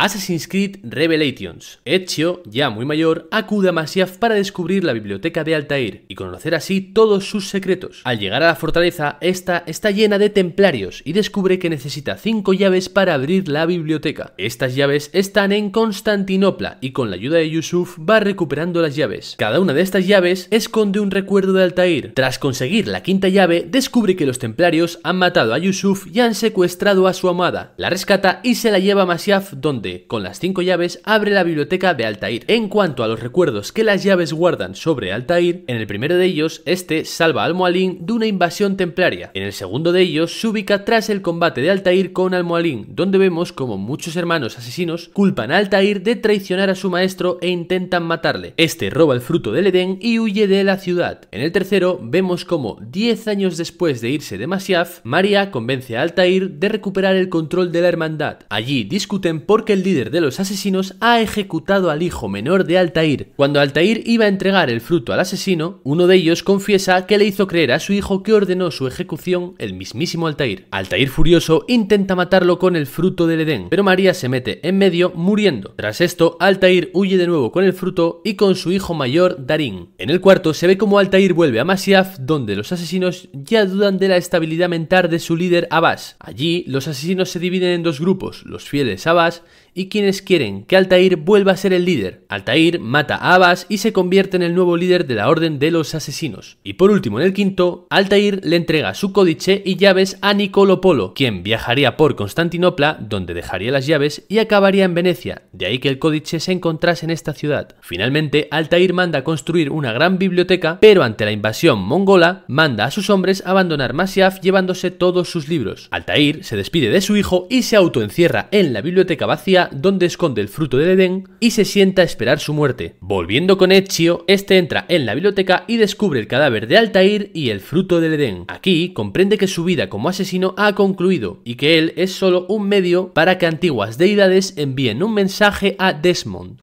Assassin's Creed Revelations. Ezio, ya muy mayor, acude a Masyaf para descubrir la biblioteca de Altair y conocer así todos sus secretos. Al llegar a la fortaleza, esta está llena de templarios y descubre que necesita cinco llaves para abrir la biblioteca. Estas llaves están en Constantinopla y con la ayuda de Yusuf va recuperando las llaves. Cada una de estas llaves esconde un recuerdo de Altair. Tras conseguir la quinta llave, descubre que los templarios han matado a Yusuf y han secuestrado a su amada. La rescata y se la lleva a Masyaf donde con las cinco llaves, abre la biblioteca de Altair. En cuanto a los recuerdos que las llaves guardan sobre Altair, en el primero de ellos, este salva al Almoalín de una invasión templaria. En el segundo de ellos, se ubica tras el combate de Altair con Almoalín, donde vemos como muchos hermanos asesinos culpan a Altair de traicionar a su maestro e intentan matarle. Este roba el fruto del Edén y huye de la ciudad. En el tercero, vemos como 10 años después de irse de Masyaf, María convence a Altair de recuperar el control de la hermandad. Allí discuten por qué líder de los asesinos, ha ejecutado al hijo menor de Altair. Cuando Altair iba a entregar el fruto al asesino, uno de ellos confiesa que le hizo creer a su hijo que ordenó su ejecución el mismísimo Altair. Altair furioso intenta matarlo con el fruto del Edén, pero María se mete en medio muriendo. Tras esto, Altair huye de nuevo con el fruto y con su hijo mayor Darín. En el cuarto se ve como Altair vuelve a Masyaf, donde los asesinos ya dudan de la estabilidad mental de su líder Abbas. Allí, los asesinos se dividen en dos grupos, los fieles Abbas y quienes quieren que Altair vuelva a ser el líder. Altair mata a Abbas y se convierte en el nuevo líder de la Orden de los Asesinos. Y por último, en el quinto, Altair le entrega su códice y llaves a Polo, quien viajaría por Constantinopla, donde dejaría las llaves y acabaría en Venecia, de ahí que el códice se encontrase en esta ciudad. Finalmente, Altair manda construir una gran biblioteca, pero ante la invasión mongola, manda a sus hombres abandonar Masyaf llevándose todos sus libros. Altair se despide de su hijo y se autoencierra en la biblioteca vacía donde esconde el fruto del Edén, y se sienta a esperar su muerte. Volviendo con Ezio, este entra en la biblioteca y descubre el cadáver de Altair y el fruto del Edén. Aquí comprende que su vida como asesino ha concluido y que él es solo un medio para que antiguas deidades envíen un mensaje a Desmond.